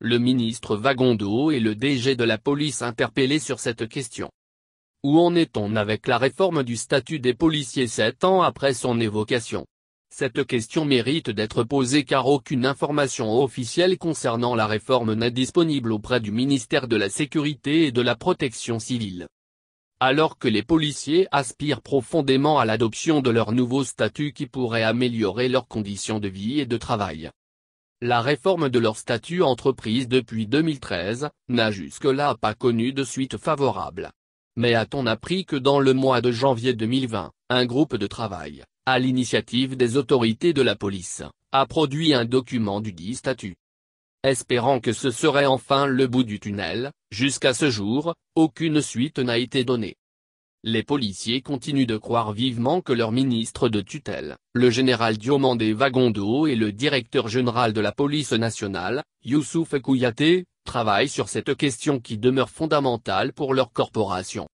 le ministre Vagondo et le DG de la police interpellés sur cette question. Où en est-on avec la réforme du statut des policiers sept ans après son évocation Cette question mérite d'être posée car aucune information officielle concernant la réforme n'est disponible auprès du ministère de la Sécurité et de la Protection civile. Alors que les policiers aspirent profondément à l'adoption de leur nouveau statut qui pourrait améliorer leurs conditions de vie et de travail, la réforme de leur statut entreprise depuis 2013, n'a jusque-là pas connu de suite favorable. Mais a-t-on appris que dans le mois de janvier 2020, un groupe de travail, à l'initiative des autorités de la police, a produit un document du dit statut Espérant que ce serait enfin le bout du tunnel, jusqu'à ce jour, aucune suite n'a été donnée les policiers continuent de croire vivement que leur ministre de tutelle, le général Diomandé Vagondo et le directeur général de la police nationale, Youssouf Kouyaté, travaillent sur cette question qui demeure fondamentale pour leur corporation.